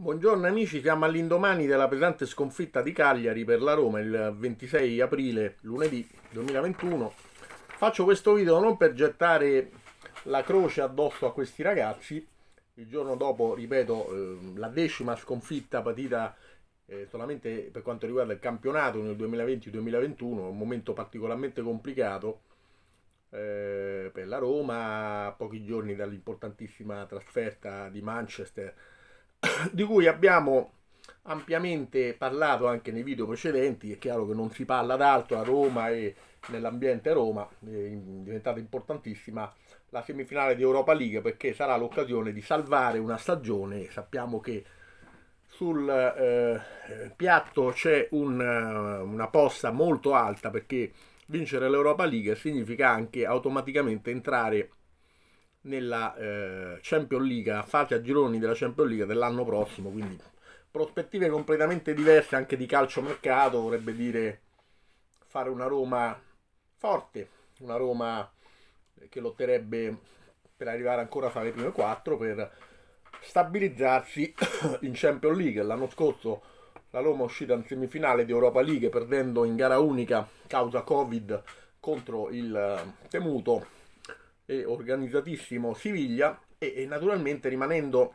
Buongiorno amici, siamo all'indomani della pesante sconfitta di Cagliari per la Roma il 26 aprile, lunedì 2021. Faccio questo video non per gettare la croce addosso a questi ragazzi, il giorno dopo, ripeto, ehm, la decima sconfitta patita eh, solamente per quanto riguarda il campionato nel 2020-2021, un momento particolarmente complicato eh, per la Roma, pochi giorni dall'importantissima trasferta di Manchester di cui abbiamo ampiamente parlato anche nei video precedenti, è chiaro che non si parla d'altro a Roma e nell'ambiente Roma, è eh, diventata importantissima la semifinale di Europa League perché sarà l'occasione di salvare una stagione, sappiamo che sul eh, eh piatto c'è un, eh, una posta molto alta perché vincere l'Europa League significa anche automaticamente entrare nella eh, Champions League, a fase a gironi della Champions League dell'anno prossimo, quindi prospettive completamente diverse anche di calcio mercato, vorrebbe dire fare una Roma forte, una Roma che lotterebbe per arrivare ancora fra le prime quattro, per stabilizzarsi in Champions League. L'anno scorso la Roma è uscita in semifinale di Europa League perdendo in gara unica causa Covid contro il eh, temuto e organizzatissimo Siviglia e, e naturalmente rimanendo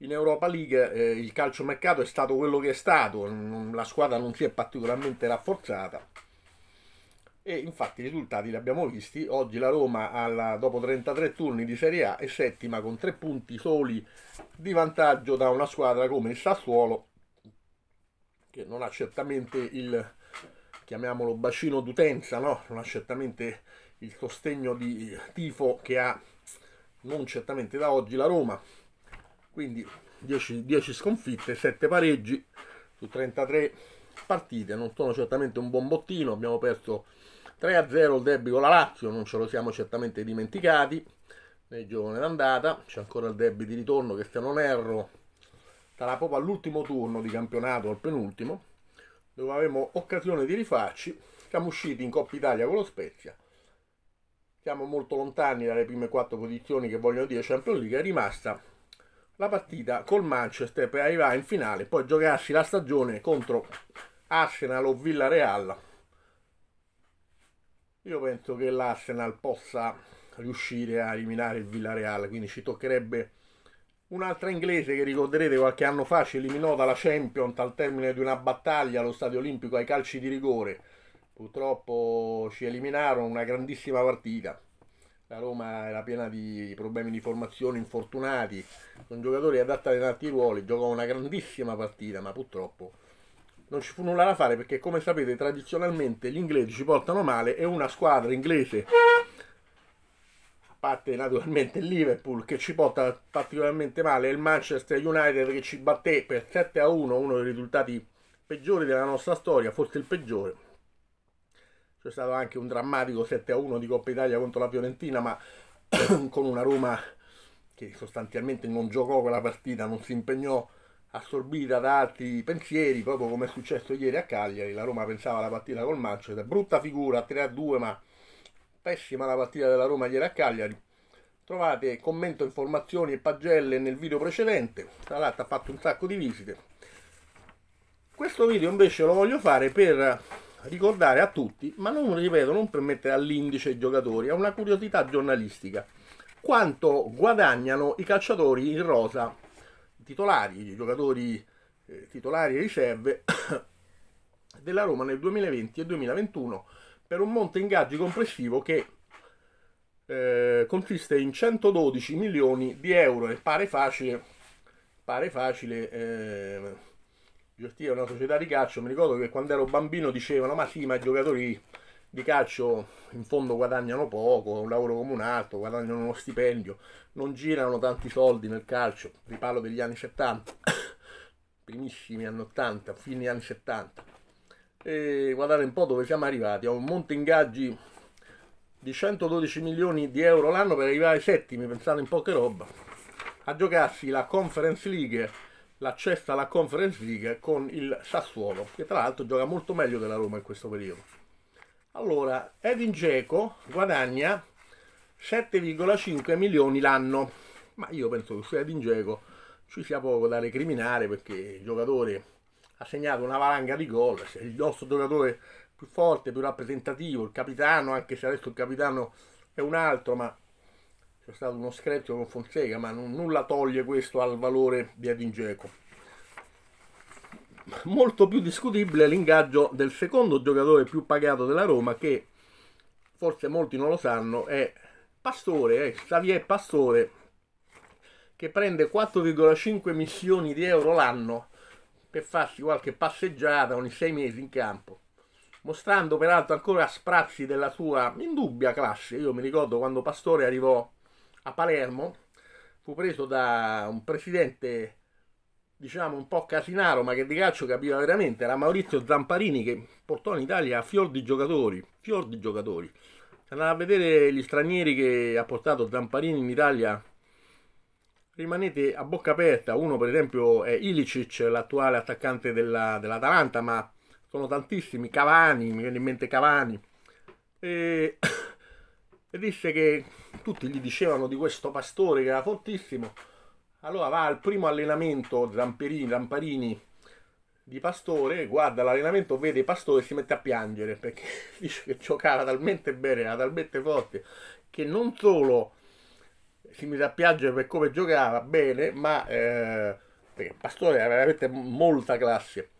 in Europa League eh, il calciomercato è stato quello che è stato, la squadra non si è particolarmente rafforzata e infatti i risultati li abbiamo visti, oggi la Roma alla, dopo 33 turni di Serie A è settima con 3 punti soli di vantaggio da una squadra come il Sassuolo che non ha certamente il chiamiamolo bacino d'utenza, no? non ha certamente il sostegno di tifo che ha non certamente da oggi la Roma quindi 10, 10 sconfitte 7 pareggi su 33 partite non sono certamente un buon bottino abbiamo perso 3 0 il derby con la Lazio non ce lo siamo certamente dimenticati nel giorno d'andata c'è ancora il derby di ritorno che se non erro sarà proprio all'ultimo turno di campionato al penultimo dove avremo occasione di rifarci siamo usciti in Coppa Italia con lo Spezia siamo molto lontani dalle prime quattro posizioni che vogliono dire Champions League, è rimasta la partita col Manchester per arrivare in finale e poi giocarsi la stagione contro Arsenal o Villarreal. Io penso che l'Arsenal possa riuscire a eliminare il Villarreal, quindi ci toccherebbe un'altra inglese che ricorderete qualche anno fa ci eliminò dalla Champions al termine di una battaglia allo Stadio Olimpico ai calci di rigore purtroppo ci eliminarono una grandissima partita. La Roma era piena di problemi di formazione, infortunati, con giocatori adattati a tanti ruoli, giocò una grandissima partita, ma purtroppo non ci fu nulla da fare perché come sapete tradizionalmente gli inglesi ci portano male e una squadra inglese, a parte naturalmente il Liverpool che ci porta particolarmente male, e il Manchester United che ci batté per 7 1, uno dei risultati peggiori della nostra storia, forse il peggiore c'è stato anche un drammatico 7-1 a di Coppa Italia contro la Fiorentina, ma con una Roma che sostanzialmente non giocò quella partita, non si impegnò, assorbita da altri pensieri, proprio come è successo ieri a Cagliari, la Roma pensava alla partita col Manchester, brutta figura, 3-2, a ma pessima la partita della Roma ieri a Cagliari. Trovate commento, informazioni e pagelle nel video precedente, tra l'altro ha fatto un sacco di visite. Questo video invece lo voglio fare per ricordare a tutti, ma non ripeto, non per mettere all'indice i giocatori, è una curiosità giornalistica. Quanto guadagnano i calciatori in rosa, i titolari, i giocatori eh, titolari e riserve della Roma nel 2020 e 2021 per un monte ingaggi complessivo che eh, consiste in 112 milioni di euro e pare facile, pare facile eh, è una società di calcio, mi ricordo che quando ero bambino dicevano ma sì, ma i giocatori di calcio in fondo guadagnano poco, è un lavoro come un altro, guadagnano uno stipendio, non girano tanti soldi nel calcio, vi degli anni 70, primissimi anni 80, fine anni 70. E guardate un po' dove siamo arrivati, Ho un monte ingaggi di 112 milioni di euro l'anno per arrivare ai settimi, pensate un po' che roba, a giocarsi la Conference League l'accesso alla Conference League con il Sassuolo, che tra l'altro gioca molto meglio della Roma in questo periodo. Allora, Edin Dzeko guadagna 7,5 milioni l'anno, ma io penso che su Edin Dzeko ci sia poco da recriminare perché il giocatore ha segnato una valanga di gol, è il nostro giocatore più forte, più rappresentativo, il capitano, anche se adesso il capitano è un altro, ma c'è stato uno screzio con Fonseca, ma non, nulla toglie questo al valore di Edin Molto più discutibile è l'ingaggio del secondo giocatore più pagato della Roma, che forse molti non lo sanno, è Pastore, è Xavier Pastore, che prende 4,5 milioni di euro l'anno per farsi qualche passeggiata ogni sei mesi in campo mostrando peraltro ancora sprazzi della sua indubbia classe. Io mi ricordo quando Pastore arrivò a Palermo, fu preso da un presidente diciamo un po' casinaro ma che di calcio capiva veramente era Maurizio Zamparini che portò in Italia fior di giocatori fior di giocatori se andate a vedere gli stranieri che ha portato Zamparini in Italia rimanete a bocca aperta uno per esempio è Ilicic l'attuale attaccante della, dell'Atalanta ma sono tantissimi Cavani mi viene in mente Cavani e e disse che tutti gli dicevano di questo pastore che era fortissimo. Allora va al primo allenamento Zamperini, Zamparini di Pastore, guarda l'allenamento, vede Pastore e si mette a piangere perché dice che giocava talmente bene, era talmente forte, che non solo si mise a piangere per come giocava bene, ma eh, perché Pastore aveva veramente molta classe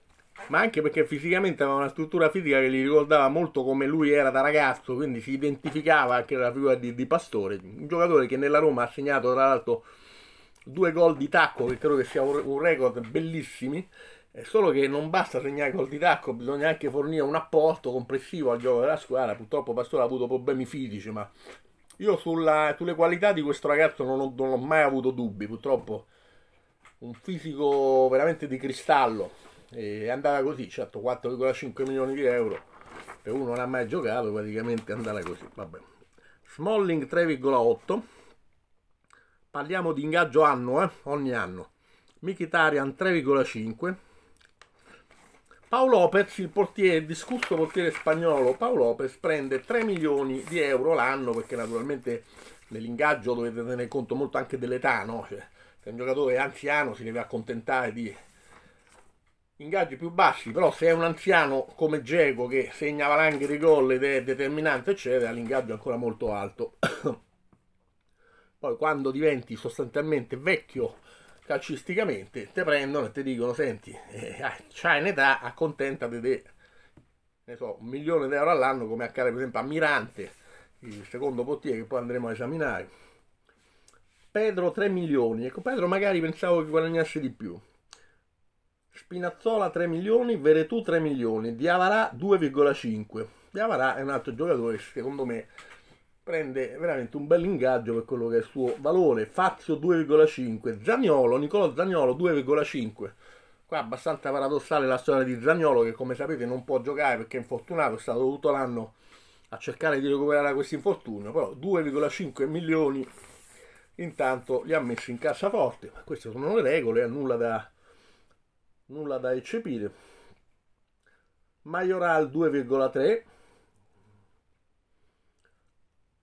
ma anche perché fisicamente aveva una struttura fisica che gli ricordava molto come lui era da ragazzo, quindi si identificava anche la figura di, di Pastore, un giocatore che nella Roma ha segnato tra l'altro due gol di tacco, che credo che sia un, un record bellissimi, è eh, solo che non basta segnare gol di tacco, bisogna anche fornire un apporto complessivo al gioco della squadra, purtroppo Pastore ha avuto problemi fisici, ma io sulla, sulle qualità di questo ragazzo non ho, non ho mai avuto dubbi, purtroppo un fisico veramente di cristallo e andata così, certo 4,5 milioni di euro e uno non ha mai giocato, praticamente è andata così, vabbè. Smalling 3,8, parliamo di ingaggio annuo, eh? ogni anno. Mkhitaryan 3,5. Paolo Lopez, il portiere, il discusso portiere spagnolo, Paolo Lopez prende 3 milioni di euro l'anno perché naturalmente nell'ingaggio dovete tenere conto molto anche dell'età, no? Cioè, se un giocatore è anziano si deve accontentare di ingaggi più bassi, però se è un anziano come Geco che segna valanghe di gol ed è determinante, eccetera, l'ingaggio è ancora molto alto. Poi quando diventi sostanzialmente vecchio calcisticamente, te prendono e ti dicono, senti, eh, ah, c'hai in età, accontentati di ne so, un milione di euro all'anno come accade per esempio a Mirante, il secondo portiere che poi andremo a esaminare. Pedro 3 milioni, ecco Pedro magari pensavo che guadagnasse di più, Spinazzola 3 milioni, Veretù 3 milioni, Diavarà 2,5. Diavarà è un altro giocatore che secondo me prende veramente un bel ingaggio per quello che è il suo valore. Fazio 2,5, Zagnolo, Nicolò Zagnolo 2,5. Qua è abbastanza paradossale la storia di Zagnolo che come sapete non può giocare perché è infortunato, è stato tutto l'anno a cercare di recuperare questo infortunio, però 2,5 milioni intanto li ha messi in cassaforte. ma Queste sono le regole, ha nulla da nulla da eccepire. Majoral 2,3,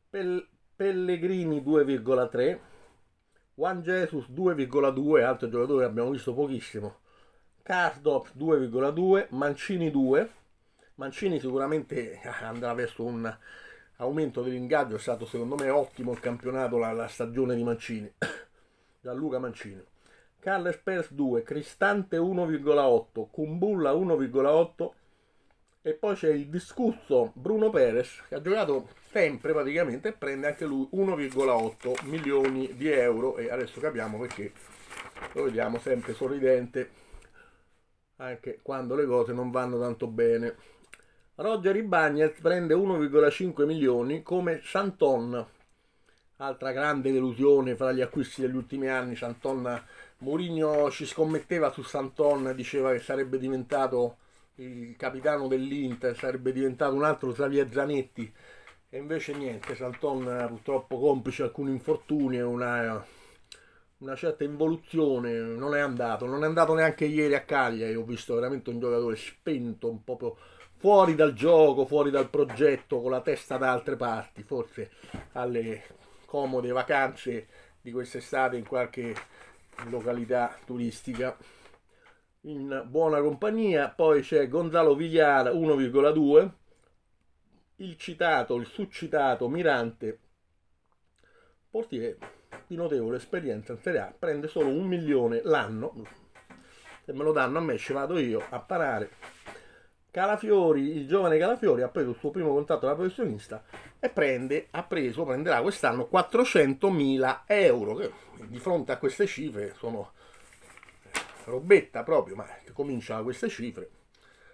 Pel- Pellegrini 2,3, Juan Jesus 2,2, altro giocatore abbiamo visto pochissimo, Cardop 2,2, Mancini 2, Mancini sicuramente ah, andrà verso un aumento dell'ingaggio, è stato secondo me ottimo il campionato, la, la stagione di Mancini, Gianluca Mancini. Carles Pers 2, Cristante 1,8, Kumbulla 1,8 e poi c'è il discusso Bruno Perez che ha giocato sempre praticamente e prende anche lui 1,8 milioni di euro e adesso capiamo perché lo vediamo sempre sorridente anche quando le cose non vanno tanto bene. Roger Ibagnez prende 1,5 milioni come Santon, altra grande delusione fra gli acquisti degli ultimi anni, Santon Mourinho ci scommetteva su Santon, diceva che sarebbe diventato il capitano dell'Inter, sarebbe diventato un altro Xavier Zanetti e invece niente, Santon purtroppo complice alcuni infortuni e una, una, certa involuzione, non è andato, non è andato neanche ieri a Cagliari, ho visto veramente un giocatore spento, un po' fuori dal gioco, fuori dal progetto, con la testa da altre parti, forse alle comode vacanze di quest'estate in qualche località turistica in buona compagnia, poi c'è Gonzalo Vigliara 1,2, il citato, il succitato Mirante, portiere di notevole esperienza in Serie A, prende solo un milione l'anno, se me lo danno a me ci vado io a parare. Calafiori, il giovane Calafiori ha preso il suo primo contatto da professionista e prende, ha preso, prenderà quest'anno 400.000 euro, che di fronte a queste cifre sono eh, robetta proprio, ma che comincia da queste cifre.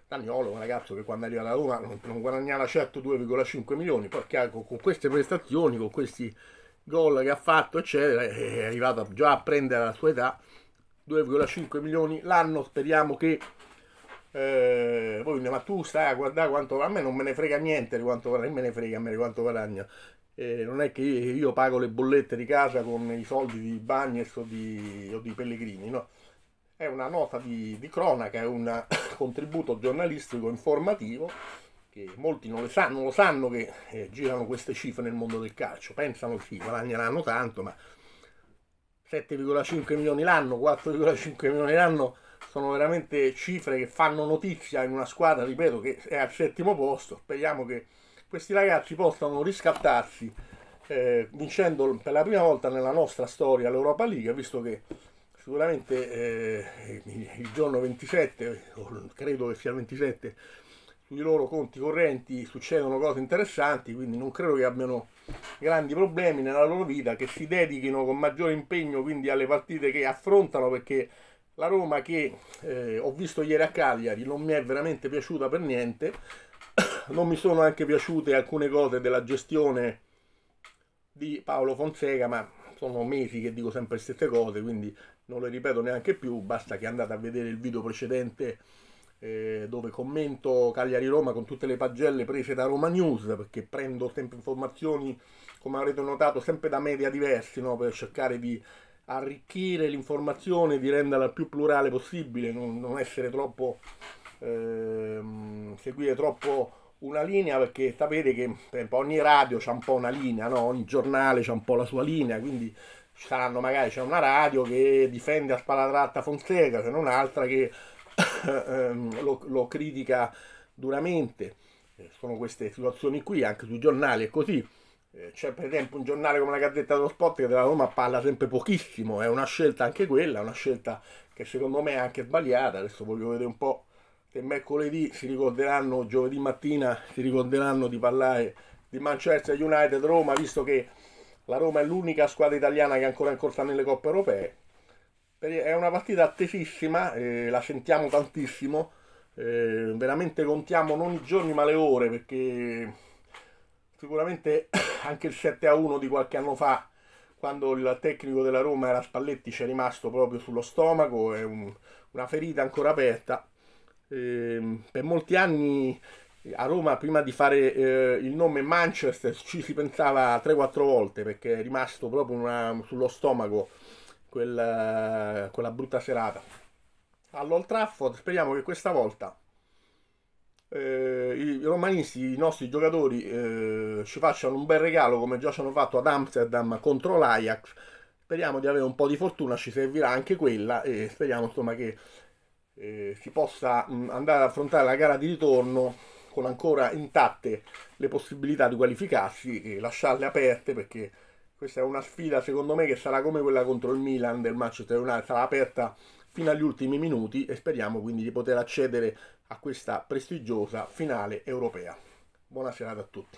Daniolo, un ragazzo che quando arriva alla Roma non guadagnava certo 2,5 milioni, poi chiaro, con queste prestazioni, con questi gol che ha fatto, eccetera, è arrivato già a prendere la sua età 2,5 milioni l'anno, speriamo che eh, poi ma tu stai a guardare quanto a me non me ne frega niente di quanto guadagno, me ne frega a me di quanto guadagno. Eh, non è che io pago le bollette di casa con i soldi di Bagnes o di, o di Pellegrini, no? È una nota di, di cronaca, è un contributo giornalistico informativo che molti non, le sanno, non lo sanno che eh, girano queste cifre nel mondo del calcio, pensano sì, guadagneranno tanto, ma 7,5 milioni l'anno, 4,5 milioni l'anno sono veramente cifre che fanno notizia in una squadra, ripeto, che è al settimo posto. Speriamo che questi ragazzi possano riscattarsi eh, vincendo per la prima volta nella nostra storia l'Europa League, visto che sicuramente eh, il giorno 27, credo che sia il 27, sui loro conti correnti succedono cose interessanti, quindi non credo che abbiano grandi problemi nella loro vita, che si dedichino con maggiore impegno quindi alle partite che affrontano perché la Roma che eh, ho visto ieri a Cagliari non mi è veramente piaciuta per niente, non mi sono anche piaciute alcune cose della gestione di Paolo Fonseca, ma sono mesi che dico sempre le stesse cose, quindi non le ripeto neanche più, basta che andate a vedere il video precedente eh, dove commento Cagliari Roma con tutte le pagelle prese da Roma News, perché prendo sempre informazioni, come avrete notato, sempre da media diversi, no? per cercare di arricchire l'informazione, di renderla più plurale possibile, non, non essere troppo ehm, seguire troppo una linea perché sapete che esempio, ogni radio c'ha un po' una linea, no? ogni giornale c'ha un po' la sua linea, quindi ci saranno magari c'è una radio che difende a spalla tratta Fonseca, se non un'altra che ehm, lo, lo critica duramente. Eh, sono queste situazioni qui anche sui giornali e così. Eh, c'è cioè, per esempio un giornale come la Gazzetta dello Sport che della Roma parla sempre pochissimo, è una scelta anche quella, una scelta che secondo me è anche sbagliata, adesso voglio vedere un po' se mercoledì si ricorderanno, giovedì mattina si ricorderanno di parlare di Manchester United Roma, visto che la Roma è l'unica squadra italiana che è ancora in corsa nelle coppe europee. È una partita attesissima, eh, la sentiamo tantissimo, eh, veramente contiamo non i giorni ma le ore perché sicuramente anche il 7 a 1 di qualche anno fa, quando il tecnico della Roma era Spalletti, ci è rimasto proprio sullo stomaco, è un, una ferita ancora aperta. E, ehm, per molti anni a Roma, prima di fare eh, il nome Manchester, ci si pensava 3-4 volte perché è rimasto proprio una, sullo stomaco quel, quella brutta serata. All'Old Trafford, speriamo che questa volta eh, i romanisti, i nostri giocatori eh, ci facciano un bel regalo come già ci hanno fatto ad Amsterdam contro l'Ajax. Speriamo di avere un po' di fortuna, ci servirà anche quella e speriamo insomma, che eh, si possa mh, mm, andare ad affrontare la gara di ritorno con ancora intatte le possibilità di qualificarsi e lasciarle aperte perché questa è una sfida secondo me che sarà come quella contro il Milan del Manchester United, sarà aperta fino agli ultimi minuti e speriamo quindi di poter accedere a questa prestigiosa finale europea. Buona serata a tutti.